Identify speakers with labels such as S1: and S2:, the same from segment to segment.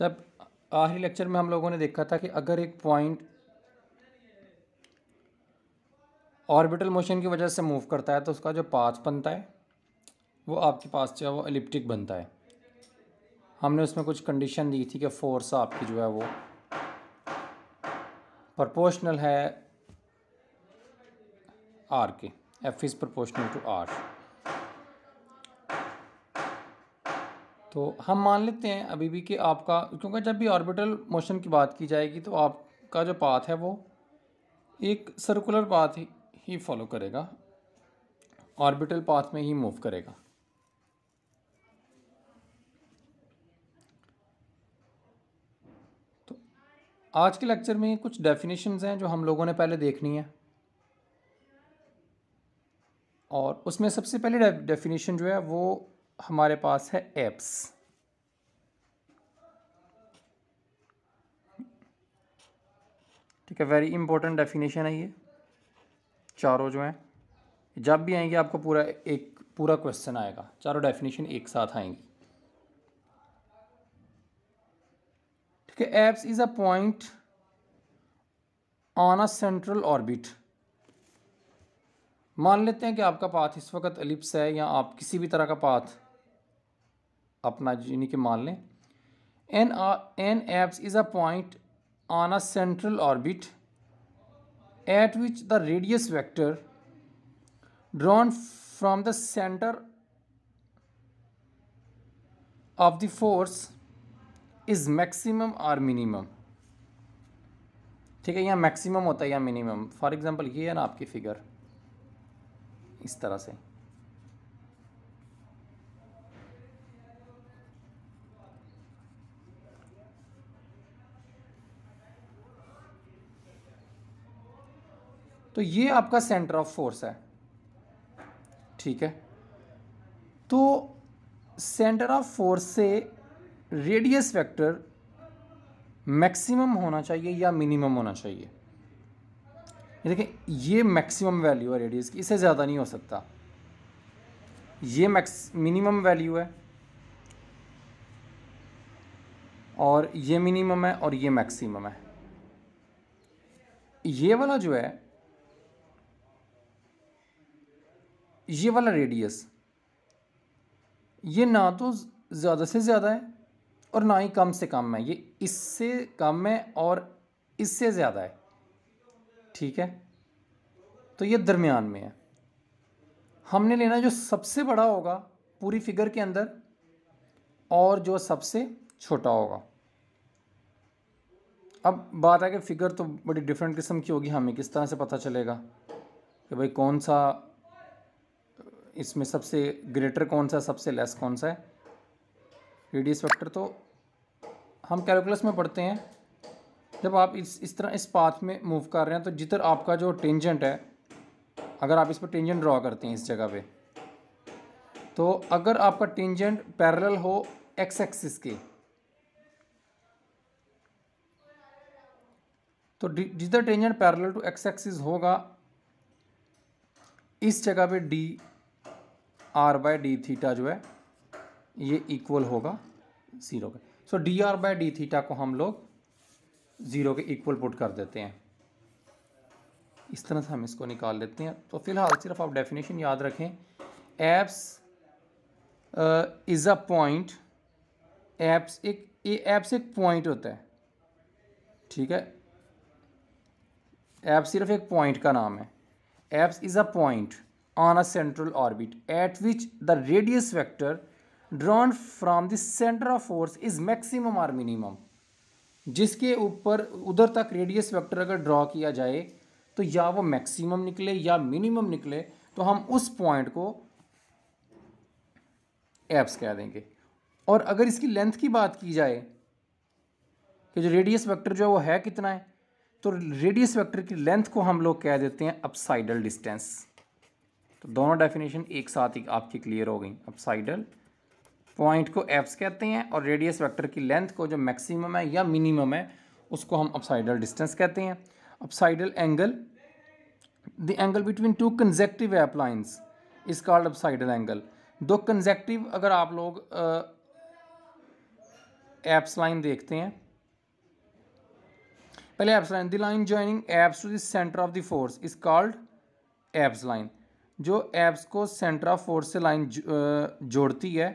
S1: तब आखिरी लेक्चर में हम लोगों ने देखा था कि अगर एक पॉइंट ऑर्बिटल मोशन की वजह से मूव करता है तो उसका जो पाथ बनता है वो आपके पास जो है वो एलिप्टिक बनता है हमने उसमें कुछ कंडीशन दी थी कि फोर्स आपकी जो है वो प्रपोर्शनल है आर के F is proportional to R तो हम मान लेते हैं अभी भी कि आपका क्योंकि जब भी ऑर्बिटल मोशन की बात की जाएगी तो आपका जो पाथ है वो एक सर्कुलर पाथ ही, फॉलो करेगा ऑर्बिटल पाथ में ही मूव करेगा तो आज के लेक्चर में कुछ डेफिनेशंस हैं जो हम लोगों ने पहले देखनी है और उसमें सबसे पहले डेफिनेशन जो है वो हमारे पास है एप्स ठीक है वेरी इंपॉर्टेंट डेफिनेशन है ये चारों जो हैं जब भी आएंगे आपको पूरा एक पूरा क्वेश्चन आएगा चारों डेफिनेशन एक साथ आएंगी ठीक है apse is a point on a central orbit मान लेते हैं कि आपका पाथ इस वक्त अलिप्स है या आप किसी भी तरह का पाथ अपना यानी कि मान लें an an apse is a point on a central orbit at which the radius vector drawn from the centre of the force is maximum और मिनिमम ठीक है यहाँ मैक्सिमम होता है या मिनिमम फॉर एग्जांपल ये है ना आपकी फिगर इस तरह से तो ये आपका सेंटर ऑफ फोर्स है ठीक है तो सेंटर ऑफ फोर्स से रेडियस वेक्टर मैक्सिमम होना चाहिए या मिनिमम होना चाहिए देखिए ये मैक्सिमम वैल्यू है रेडियस की इससे ज़्यादा नहीं हो सकता ये मैक्स मिनिमम वैल्यू है और ये मिनिमम है और ये मैक्सिमम है ये वाला जो है ये वाला रेडियस ये ना तो ज़्यादा से ज़्यादा है और ना ही कम से कम है ये इससे कम है और इससे ज़्यादा है ठीक है तो ये दरमियान में है हमने लेना जो सबसे बड़ा होगा पूरी फिगर के अंदर और जो सबसे छोटा होगा अब बात है कि फ़िगर तो बड़ी डिफरेंट किस्म की होगी हमें किस तरह से पता चलेगा कि भाई कौन सा इसमें सबसे ग्रेटर कौन सा सबसे लेस कौन सा है रेडियस वेक्टर तो हम कैलकुलस में पढ़ते हैं जब आप इस इस तरह इस पाथ में मूव कर रहे हैं तो जिधर आपका जो टेंजेंट है अगर आप इस पर टेंजेंट ड्रॉ करते हैं इस जगह पे तो अगर आपका टेंजेंट पैरेलल हो एक्स एक्सिस के तो जिधर tangent parallel to X axis होगा इस जगह पे D R by D theta जो है ये इक्वल होगा ज़ीरो के so D R by D theta को हम लोग ज़ीरो के इक्वल पुट कर देते हैं इस तरह से हम इसको निकाल लेते हैं तो फिलहाल सिर्फ आप डेफिनेशन याद रखें apse is a point apse एक ये एप्स एक पॉइंट होता है ठीक है ऐप सिर्फ एक पॉइंट का नाम है apse is a point on a central orbit at which the radius vector drawn from the center of force is maximum or minimum जिसके ऊपर उधर तक रेडियस वेक्टर अगर ड्रॉ किया जाए तो या वो मैक्सिमम निकले या मिनिमम निकले तो हम उस पॉइंट को एप्स कह देंगे और अगर इसकी लेंथ की बात की जाए कि जो रेडियस वेक्टर जो है वो है कितना है तो रेडियस वेक्टर की लेंथ को हम लोग कह देते हैं अपसाइडल डिस्टेंस तो दोनों डेफिनेशन एक साथ ही आपकी क्लियर हो गई अपसाइडल पॉइंट को एप्स कहते हैं और रेडियस वेक्टर की लेंथ को जो मैक्सिमम है या मिनिमम है उसको हम अपसाइडल डिस्टेंस कहते हैं apsidal angle the angle between two consecutive apse lines is called apsidal angle दो कंजेक्टिव अगर आप लोग एप्स लाइन देखते हैं पहले apse line the line joining apse to centre of the force is called apse line जो एब्स को centre of force से लाइन जोड़ती है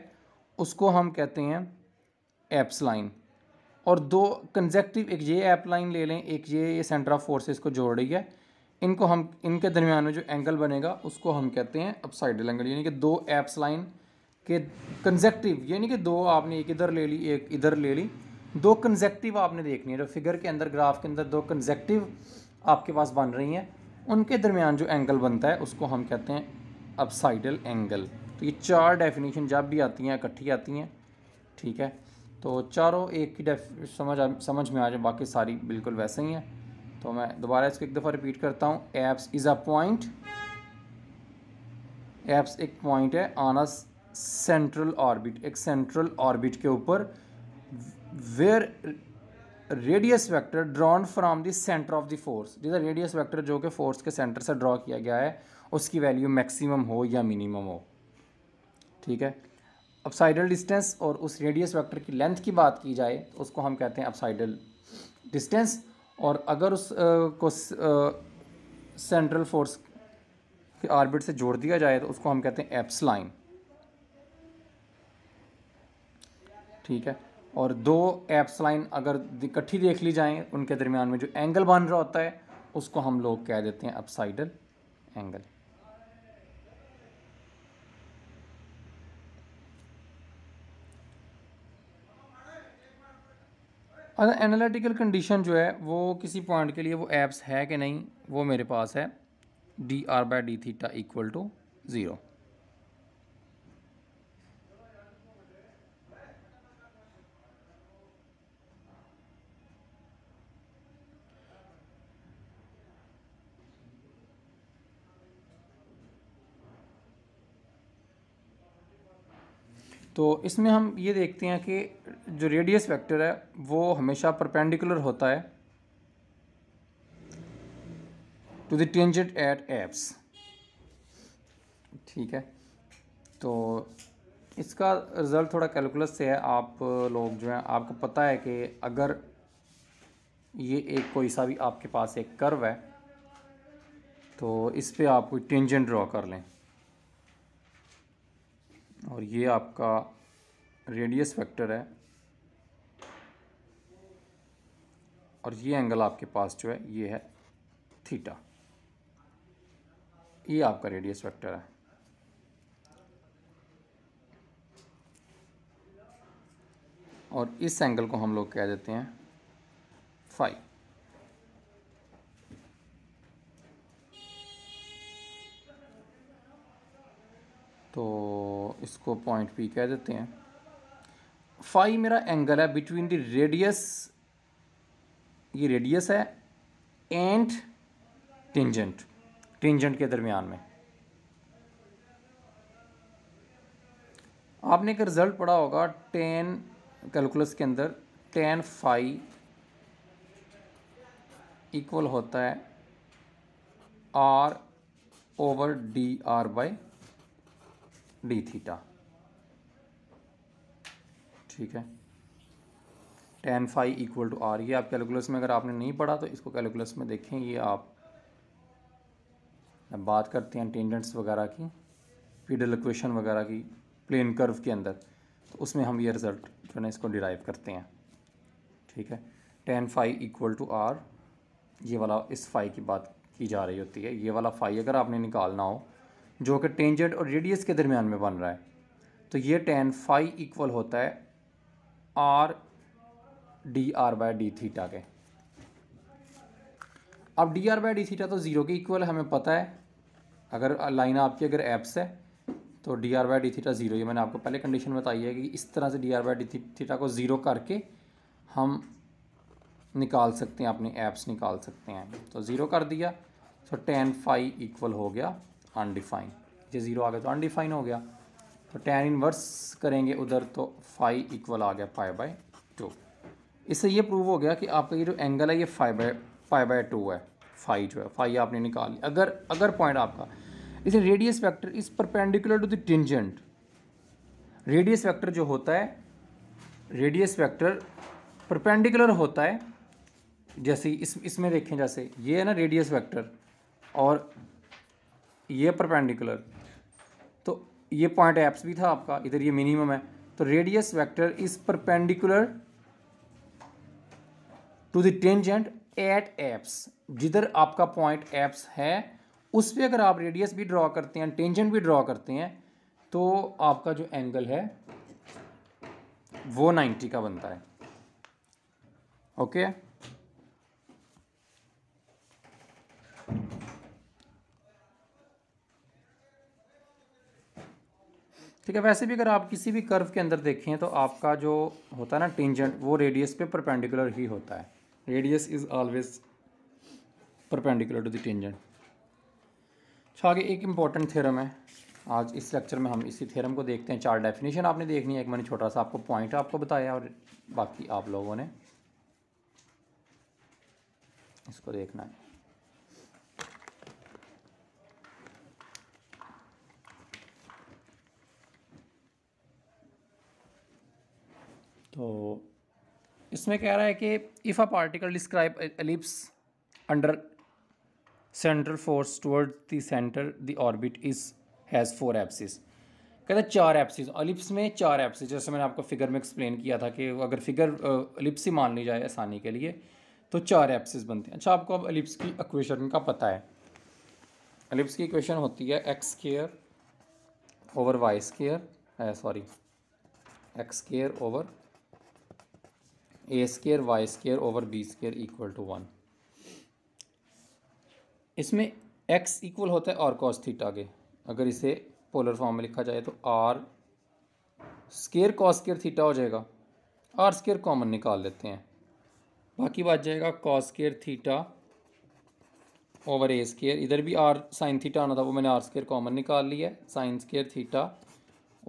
S1: उसको हम कहते हैं एप्स लाइन और दो कंजेक्टिव एक ये ऐप लाइन ले लें एक ये ये सेंटर ऑफ फोर्सेस को जोड़ रही है इनको हम इनके दरमियान में जो एंगल बनेगा उसको हम कहते हैं अपसाइडल एंगल यानी कि दो एप्स लाइन के कंजेक्टिव यानी कि दो आपने एक इधर ले ली एक इधर ले ली दो कंजेक्टिव आपने देखनी है जो फिगर के अंदर ग्राफ के अंदर दो कंजेक्टिव आपके पास बन रही हैं उनके दरमियान जो एंगल बनता है उसको हम कहते हैं अपसाइडल एंगल तो ये चार डेफिनेशन जब भी आती हैं इकट्ठी आती हैं ठीक है तो चारों एक की समझ समझ में आ जाए बाकी सारी बिल्कुल वैसे ही हैं तो मैं दोबारा इसको एक दफ़ा रिपीट करता हूँ apse is a point apse एक पॉइंट है ऑन अ सेंट्रल ऑर्बिट एक सेंट्रल ऑर्बिट के ऊपर where radius vector drawn from the centre of the force जिधर रेडियस वेक्टर जो कि फोर्स के सेंटर से ड्रॉ किया गया है उसकी वैल्यू मैक्सिमम हो या मिनिमम हो ठीक है अपसाइडल डिस्टेंस और उस रेडियस वेक्टर की लेंथ की बात की जाए तो उसको हम कहते हैं अपसाइडल डिस्टेंस और अगर उस आ, को सेंट्रल फोर्स के ऑर्बिट से जोड़ दिया जाए तो उसको हम कहते हैं एप्स लाइन ठीक है और दो एप्स लाइन अगर इकट्ठी देख ली जाएँ उनके दरमियान में जो एंगल बन रहा होता है उसको हम लोग कह देते हैं अपसाइडल एंगल अगर एनालिटिकल कंडीशन जो है वो किसी पॉइंट के लिए वो एप्स है कि नहीं वो मेरे पास है D R by D theta equal to zero तो इसमें हम ये देखते हैं कि जो रेडियस वेक्टर है वो हमेशा परपेंडिकुलर होता है to the tangent at apse ठीक है तो इसका रिज़ल्ट थोड़ा कैलकुलस से है आप लोग जो है आपको पता है कि अगर ये एक कोई सा भी आपके पास एक कर्व है तो इस पर आप कोई टेंजेंट ड्रॉ कर लें और ये आपका रेडियस फैक्टर है और ये एंगल आपके पास जो है ये है थीटा ये आपका रेडियस वेक्टर है और इस एंगल को हम लोग कह देते हैं फाइव तो इसको पॉइंट पी कह देते हैं फाई मेरा एंगल है बिटवीन द रेडियस ये रेडियस है एंड टेंजेंट टेंजेंट के दरमियान में आपने एक रिज़ल्ट पढ़ा होगा टेन कैलकुलस के अंदर टेन फाई इक्वल होता है R over D are by D theta ठीक है tan phi equal to R ये आप कैलकुलस में अगर आपने नहीं पढ़ा तो इसको कैलकुलस में देखें ये आप बात करते हैं टेंडेंट्स वगैरह की फीडल इक्वेशन वगैरह की प्लेन कर्व के अंदर तो उसमें हम ये रिज़ल्ट जो है ना इसको डिराइव करते हैं ठीक है tan phi equal to R ये वाला इस फाई की बात की जा रही होती है ये वाला फाई अगर आपने निकालना हो जो कि टेंजेंट और रेडियस के दरमियान में बन रहा है तो ये टेन फाइव इक्वल होता है R D R by D theta के अब D R by D theta तो ज़ीरो के इक्वल हमें पता है अगर लाइन आपकी अगर एप्स है तो D are by D theta zero मैंने आपको पहले कंडीशन बताई है कि इस तरह से D are by D theta को ज़ीरो करके हम निकाल सकते हैं अपने एप्स निकाल सकते हैं तो ज़ीरो कर दिया तो टेन फाइव इक्वल हो गया अनडिफाइन ये ज़ीरो आ गया तो अनडिफाइन हो गया तो टेन इनवर्स करेंगे उधर तो फाइव इक्वल आ गया फाइव बाई टू इससे ये प्रूव हो गया कि आपका ये जो एंगल है ये phi by phi by two है फाइव जो है फाइव आपने निकाल लिया अगर अगर पॉइंट आपका इसे रेडियस वेक्टर इस perpendicular to the tangent radius vector जो होता है रेडियस वेक्टर परपेंडिकुलर होता है जैसे इस इसमें देखें जैसे ये है ना रेडियस वेक्टर और ये परपेंडिकुलर तो ये पॉइंट एप्स भी था आपका इधर ये मिनिमम है तो radius vector is perpendicular to the tangent at apse जिधर आपका पॉइंट एप्स है उस पर अगर आप रेडियस भी ड्रॉ करते हैं टेंजेंट भी ड्रॉ करते हैं तो आपका जो एंगल है वो 90 का बनता है ओके okay? ठीक है वैसे भी अगर आप किसी भी कर्व के अंदर देखें तो आपका जो होता है ना टेंजेंट वो रेडियस पे परपेंडिकुलर ही होता है radius is always perpendicular to the tangent अच्छा आगे एक इम्पॉर्टेंट थ्योरम है आज इस लेक्चर में हम इसी थ्योरम को देखते हैं चार डेफिनेशन आपने देखनी है एक मैंने छोटा सा आपको पॉइंट आपको बताया और बाकी आप लोगों ने इसको देखना है तो इसमें कह रहा है कि if a particle describe ellipse under central force toward the centre the orbit is has four apsis कहते हैं चार एप्सिस अलिप्स में चार एप्सिस जैसे मैंने आपको फिगर में एक्सप्लेन किया था कि अगर फिगर अलिप्स ही मान ली जाए आसानी के लिए तो चार एप्सिस बनते हैं अच्छा आपको अब अलिप्स की इक्वेशन का पता है अलिप्स की इक्वेशन होती है X square over Y square sorry X square over A square Y square over B square equal to one इसमें एक्स इक्वल होता है आर कॉस थीटा के अगर इसे पोलर फॉर्म में लिखा जाए तो R square cos square theta हो जाएगा आर स्केयर कॉमन निकाल लेते हैं बाकी बात जाएगा cos square theta over A square इधर भी आर साइन थीटा आना था वो मैंने आर स्केयर कॉमन निकाल लिया है sine square theta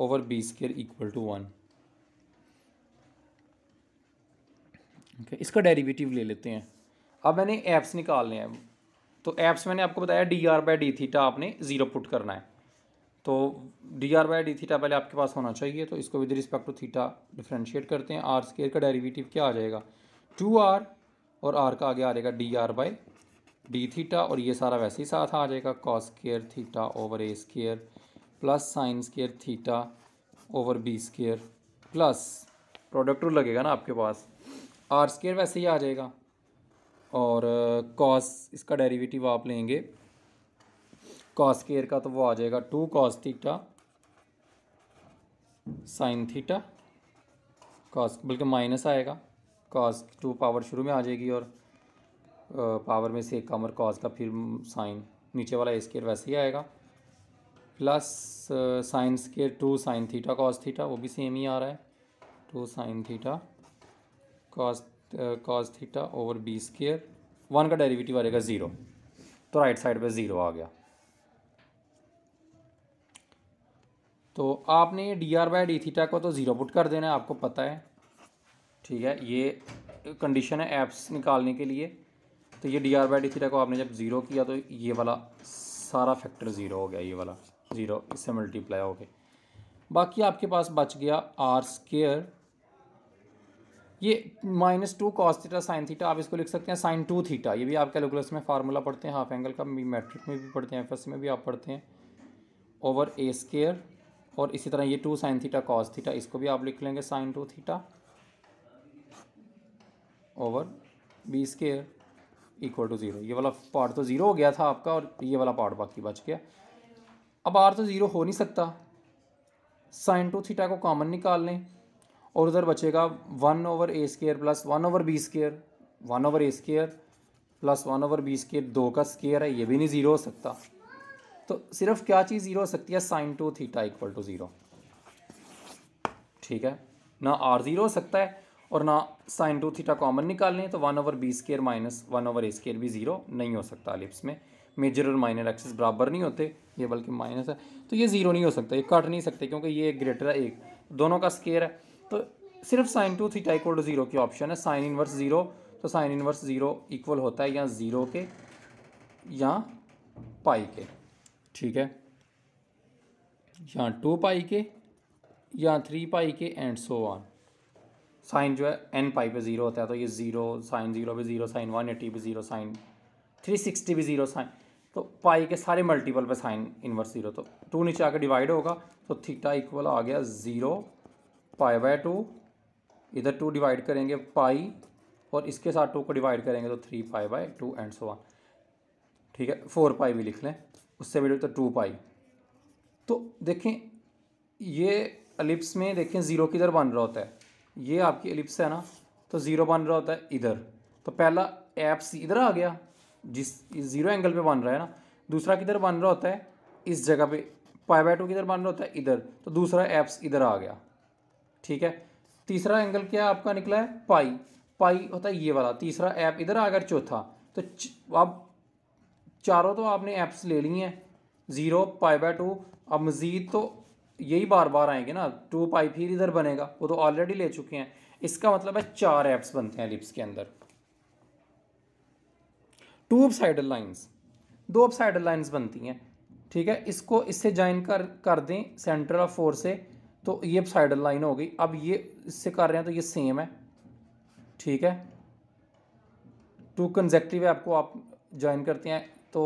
S1: over B square equal to one okay, इसका डेरिवेटिव ले लेते हैं अब मैंने एप्स निकालने हैं तो एप्स मैंने आपको बताया D are by D theta आपने ज़ीरो पुट करना है तो D are by D theta पहले आपके पास होना चाहिए तो इसको with respect to theta differentiate करते हैं आर स्केयर का डेरिवेटिव क्या आ जाएगा टू आर और आर का आगे आ जाएगा D are by D theta और ये सारा वैसे ही साथ आ जाएगा cos square theta over A square plus sine square theta over B square plus product rule लगेगा ना आपके पास आर स्केयर वैसे ही आ जाएगा और कॉस uh, इसका डेरिवेटिव आप लेंगे कॉस स्केयर का तो वो आ जाएगा two cos theta sine theta cos बल्कि माइनस आएगा कॉस टू पावर शुरू में आ जाएगी और पावर uh, में से एक कमर कॉस का फिर साइन नीचे वाला ए स्केयर वैसे ही आएगा plus sine square two sine theta cos theta वो भी सेम ही आ रहा है two sine theta cos cos theta over B square one का डेरिवेटिव आएगा ज़ीरो तो राइट साइड पे ज़ीरो आ गया तो आपने D are by D theta को तो ज़ीरो पुट कर देना है आपको पता है ठीक है ये कंडीशन है एप्स निकालने के लिए तो ये D are by D theta को आपने जब ज़ीरो किया तो ये वाला सारा फैक्टर ज़ीरो हो गया ये वाला ज़ीरो इससे मल्टीप्लाई हो गया बाकी आपके पास बच गया आर स्केयर ये minus two cos theta sine theta आप इसको लिख सकते हैं साइन टू थीटा ये भी आप कैलकुलस में फार्मूला पढ़ते हैं हाफ एंगल का मैट्रिक में भी पढ़ते हैं एफ में भी आप पढ़ते हैं ओवर ए स्केयर और इसी तरह ये two sine theta cos theta इसको भी आप लिख लेंगे sine two theta over B square equal to zero ये वाला पार्ट तो ज़ीरो हो गया था आपका और ये वाला पार्ट बाकी बच गया अब आर तो ज़ीरो हो नहीं सकता साइन टू थीटा को कॉमन निकाल लें और उधर बचेगा one over A square plus one over B square one over A square plus one over B square दो का स्केयर है ये भी नहीं ज़ीरो हो सकता तो सिर्फ क्या चीज़ ज़ीरो हो सकती है sine two theta equal to zero ठीक है ना आर ज़ीरो हो सकता है और ना साइन टू थीटा कॉमन निकालने तो one over B square minus one over A square भी ज़ीरो नहीं हो सकता लिप्स में मेजर और माइनर एक्सेस बराबर नहीं होते ये बल्कि माइनस है तो ये ज़ीरो नहीं हो सकता ये कट नहीं सकते क्योंकि ये ग्रेटर है एक दोनों का स्केयर है तो सिर्फ sine two theta equal to zero की ऑप्शन है साइन इनवर्स ज़ीरो तो साइन इनवर्स ज़ीरो इक्वल होता है या ज़ीरो के या पाई के ठीक है या टू पाई के या थ्री पाई के एंड सो वन साइन जो है एन पाई पे ज़ीरो होता है तो ये ज़ीरो साइन ज़ीरो पे ज़ीरो साइन वन एटी पे ज़ीरो साइन थ्री सिक्सटी पे ज़ीरो साइन तो पाई के सारे मल्टीपल पे साइन इनवर्स ज़ीरो तो टू नीचे आकर डिवाइड होगा तो थीटा इक्वल आ गया ज़ीरो पाई बाय टू इधर टू डिवाइड करेंगे पाई और इसके साथ टू को डिवाइड करेंगे तो three pi by two and so on ठीक है फोर पाई भी लिख लें उससे भी तो टू पाई तो देखें ये अलिप्स में देखें ज़ीरो किधर बन रहा होता है ये आपकी एलिप्स है ना तो ज़ीरो बन रहा होता है इधर तो पहला एप्स इधर आ गया जिस ज़ीरो एंगल पे बन रहा है ना दूसरा किधर बन रहा होता है इस जगह पे पाई बाय टू किधर बन रहा होता है इधर तो दूसरा एप्स इधर आ गया ठीक है तीसरा एंगल क्या आपका निकला है पाई पाई होता है ये वाला तीसरा ऐप इधर आ गया चौथा तो अब चारों तो आपने ऐप्स ले ली हैं ज़ीरो पाई बाय टू अब मज़ीद तो यही बार बार आएंगे ना टू पाई फिर इधर बनेगा वो तो ऑलरेडी ले चुके हैं इसका मतलब है चार ऐप्स बनते हैं लिप्स के अंदर टू ऑफ लाइन्स दो ऑफ लाइन्स बनती हैं ठीक है इसको इससे ज्वाइन कर कर दें सेंटर ऑफ फोर से तो ये साइड लाइन हो गई अब ये इससे कर रहे हैं तो ये सेम है ठीक है टू कंजेक्टिव आपको आप ज्वाइन करते हैं तो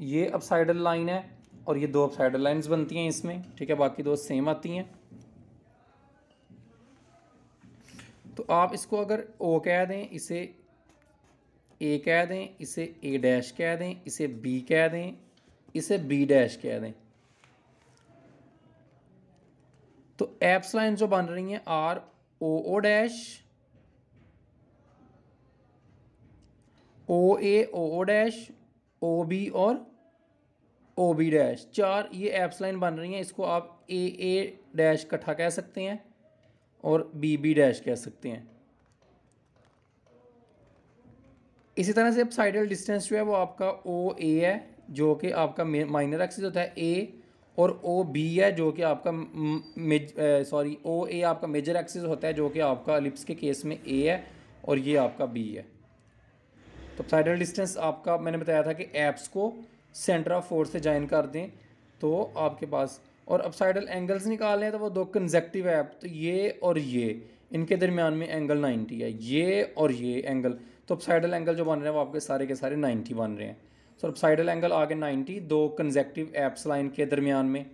S1: ये अब साइडल लाइन है और ये दो अब साइडल बनती हैं इसमें ठीक है बाकी दो सेम आती हैं तो आप इसको अगर ओ कह दें इसे ए कह दें इसे ए डैश कह दें इसे बी कह दें इसे बी डैश कह दें तो एप्स लाइन जो बन रही हैं are O O dash O A O O dash O B और ओ बी डैश चार ये एप्स लाइन बन रही हैं इसको आप ए ए डैश कट्ठा कह सकते हैं और बी बी डैश कह सकते हैं इसी तरह से अब साइडल डिस्टेंस जो है वो आपका ओ ए है जो कि आपका माइनर एक्सिस होता है ए और ओ बी है जो कि आपका सॉरी ओ ए आपका मेजर एक्सिस होता है जो कि आपका लिप्स के केस में ए है और ये आपका बी है तो साइडल डिस्टेंस आपका मैंने बताया था कि एप्स को सेंटर ऑफ फोर्स से ज्वाइन कर दें तो आपके पास और अपसाइडल एंगल्स निकाल लें तो वो दो कंजेक्टिव ऐप तो ये और ये इनके दरमियान में एंगल 90 है ये और ये एंगल तो अपसाइडल एंगल जो बन रहे हैं वो आपके सारे के सारे 90 बन रहे हैं सर्पसाइडल एंगल आ गए नाइन्टी दो कन्जेक्टिव एप्स लाइन के दरमियान में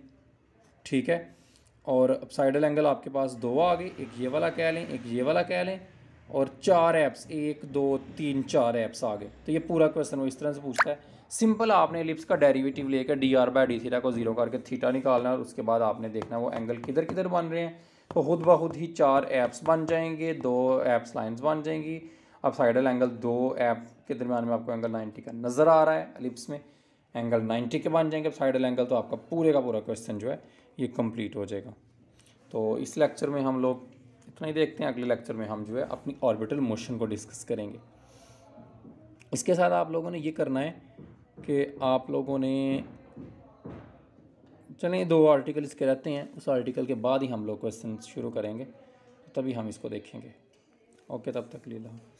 S1: ठीक है और अपसाइडल एंगल आपके पास दो आ गए एक ये वाला कह लें एक ये वाला कह लें और चार एप्स एक दो तीन चार एप्स आ गए तो ये पूरा क्वेश्चन वो इस तरह से पूछता है सिंपल आपने लिप्स का डेरिवेटिव लेकर d are by D theta को जीरो करके थीटा निकालना और उसके बाद आपने देखना वो एंगल किधर किधर बन रहे हैं तो खुद ब खुद ही चार एप्स बन जाएंगे दो एप्स लाइन्स बन जाएंगी अब साइडल एंगल दो ऐप के दरमियान में आपको एंगल नाइन्टी का नज़र आ रहा है अलिप्स में एंगल नाइन्टी के बन जाएंगे अब साइडल एंगल तो आपका पूरे का पूरा क्वेश्चन जो है ये कम्प्लीट हो जाएगा तो इस लेक्चर में हम लोग इतना ही देखते हैं अगले लेक्चर में हम जो है अपनी ऑर्बिटल मोशन को डिस्कस करेंगे इसके साथ आप लोगों ने ये करना है कि आप लोगों ने चलें दो आर्टिकल इसके रहते हैं उस आर्टिकल के बाद ही हम लोग क्वेश्चन शुरू करेंगे तभी हम इसको देखेंगे ओके तब तक लीला